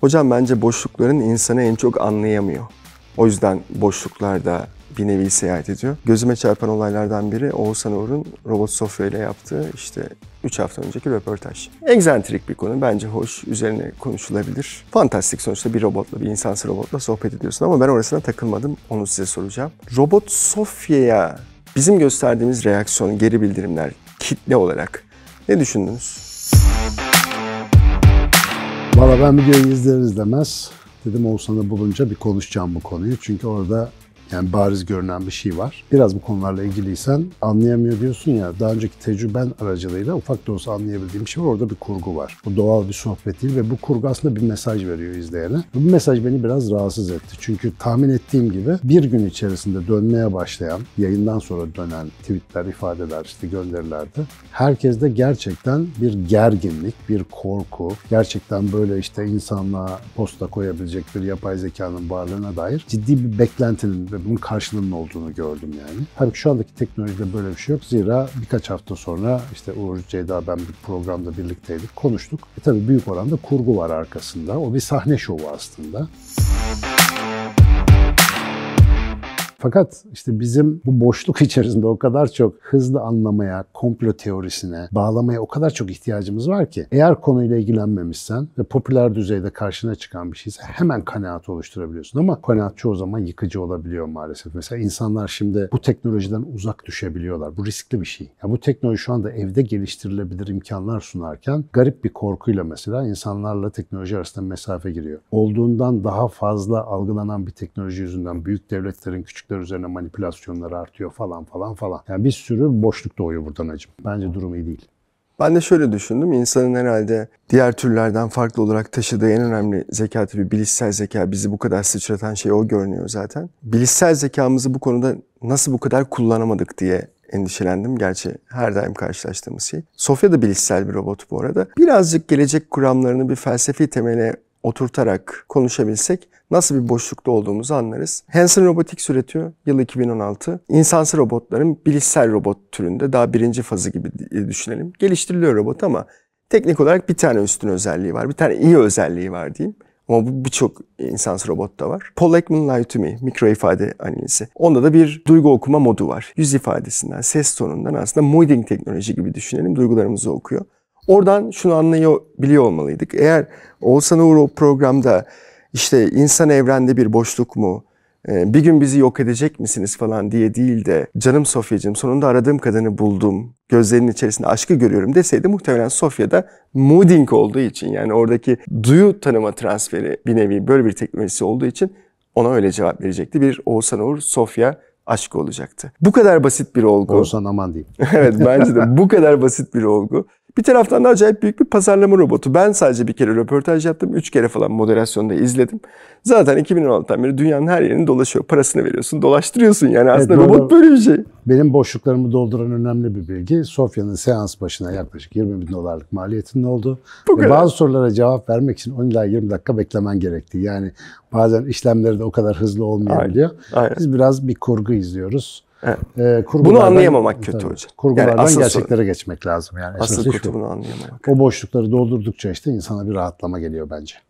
Hocam bence boşlukların insanı en çok anlayamıyor. O yüzden boşluklarda bir nevi seyahat ediyor. Gözüme çarpan olaylardan biri Oğuzhan Uğur'un Robot Sofya ile yaptığı işte 3 hafta önceki röportaj. Egzantrik bir konu. Bence hoş, üzerine konuşulabilir. Fantastik sonuçta bir robotla, bir insansı robotla sohbet ediyorsun ama ben orasına takılmadım. Onu size soracağım. Robot Sofya'ya bizim gösterdiğimiz reaksiyon, geri bildirimler kitle olarak ne düşündünüz? Valla ben bir videoyu izler demez, dedim Oğuzhan'ı bulunca bir konuşacağım bu konuyu. Çünkü orada yani bariz görünen bir şey var. Biraz bu konularla ilgiliysen anlayamıyor diyorsun ya daha önceki tecrüben aracılığıyla ufak da olsa anlayabildiğim şey var. Orada bir kurgu var. Bu doğal bir sohbet değil ve bu kurgu aslında bir mesaj veriyor izleyene. Bu mesaj beni biraz rahatsız etti. Çünkü tahmin ettiğim gibi bir gün içerisinde dönmeye başlayan, yayından sonra dönen tweetler, ifadeler, işte gönderilerde herkeste gerçekten bir gerginlik, bir korku, gerçekten böyle işte insanlığa posta koyabilecek bir yapay zekanın varlığına dair ciddi bir beklentinin ve bunun karşılığının olduğunu gördüm yani. Tabii şu andaki teknolojide böyle bir şey yok. Zira birkaç hafta sonra işte Uğur Ceyda ben bir programda birlikteydik, konuştuk. E tabii büyük oranda kurgu var arkasında. O bir sahne şovu aslında. Müzik fakat işte bizim bu boşluk içerisinde o kadar çok hızlı anlamaya, komplo teorisine, bağlamaya o kadar çok ihtiyacımız var ki eğer konuyla ilgilenmemişsen ve popüler düzeyde karşına çıkan bir şeyse hemen kanaat oluşturabiliyorsun ama kanaat çoğu zaman yıkıcı olabiliyor maalesef. Mesela insanlar şimdi bu teknolojiden uzak düşebiliyorlar. Bu riskli bir şey. Yani bu teknoloji şu anda evde geliştirilebilir imkanlar sunarken garip bir korkuyla mesela insanlarla teknoloji arasında mesafe giriyor. Olduğundan daha fazla algılanan bir teknoloji yüzünden büyük devletlerin küçük başlıklar üzerine manipülasyonlar artıyor falan falan falan. Yani bir sürü boşluk doğuyor buradan hacım. Bence durum iyi değil. Ben de şöyle düşündüm. İnsanın herhalde diğer türlerden farklı olarak taşıdığı en önemli zeka tabii bilişsel zeka. Bizi bu kadar sıçratan şey o görünüyor zaten. Bilişsel zekamızı bu konuda nasıl bu kadar kullanamadık diye endişelendim. Gerçi her daim karşılaştığımız şey. Sofya da bilişsel bir robot bu arada. Birazcık gelecek kuramlarını bir felsefi temele oturtarak konuşabilsek nasıl bir boşlukta olduğumuzu anlarız. Hanson Robotics üretiyor yıl 2016. İnsansı robotların bilişsel robot türünde daha birinci fazı gibi e, düşünelim. Geliştiriliyor robot ama teknik olarak bir tane üstün özelliği var. Bir tane iyi özelliği var diyeyim. Ama bu birçok insansı robotta var. Paul Ekman Lie to Me, mikro ifade analizi. Onda da bir duygu okuma modu var. Yüz ifadesinden, ses tonundan aslında mooding teknoloji gibi düşünelim. Duygularımızı okuyor. Oradan şunu anlayabiliyor olmalıydık. Eğer Oğuzhan Uğur o programda işte insan evrende bir boşluk mu, e, bir gün bizi yok edecek misiniz falan diye değil de canım Sofya'cığım sonunda aradığım kadını buldum. Gözlerinin içerisinde aşkı görüyorum deseydi muhtemelen da mooding olduğu için yani oradaki duyu tanıma transferi bir nevi böyle bir teknolojisi olduğu için ona öyle cevap verecekti. Bir Oğuzhan Uğur Sofya aşkı olacaktı. Bu kadar basit bir olgu. Oğuzhan aman diyeyim. evet bence de bu kadar basit bir olgu. Bir taraftan da acayip büyük bir pazarlama robotu. Ben sadece bir kere röportaj yaptım. Üç kere falan moderasyonda izledim. Zaten 2016'dan beri dünyanın her yerini dolaşıyor. Parasını veriyorsun, dolaştırıyorsun. Yani aslında evet, robot böyle bir şey. Benim boşluklarımı dolduran önemli bir bilgi. Sofya'nın seans başına yaklaşık 20 bin dolarlık maliyetinin oldu. Bu kadar. bazı sorulara cevap vermek için 10 ila 20 dakika beklemen gerekti. Yani bazen işlemleri de o kadar hızlı olmayabiliyor. Aynen, aynen. Biz biraz bir kurgu izliyoruz. Evet. E, bunu anlayamamak kötü tabii, hocam. Kurgulardan yani gerçeklere sorun. geçmek lazım yani. Asıl kötü bunu anlayamamak. O boşlukları doldurdukça işte insana bir rahatlama geliyor bence.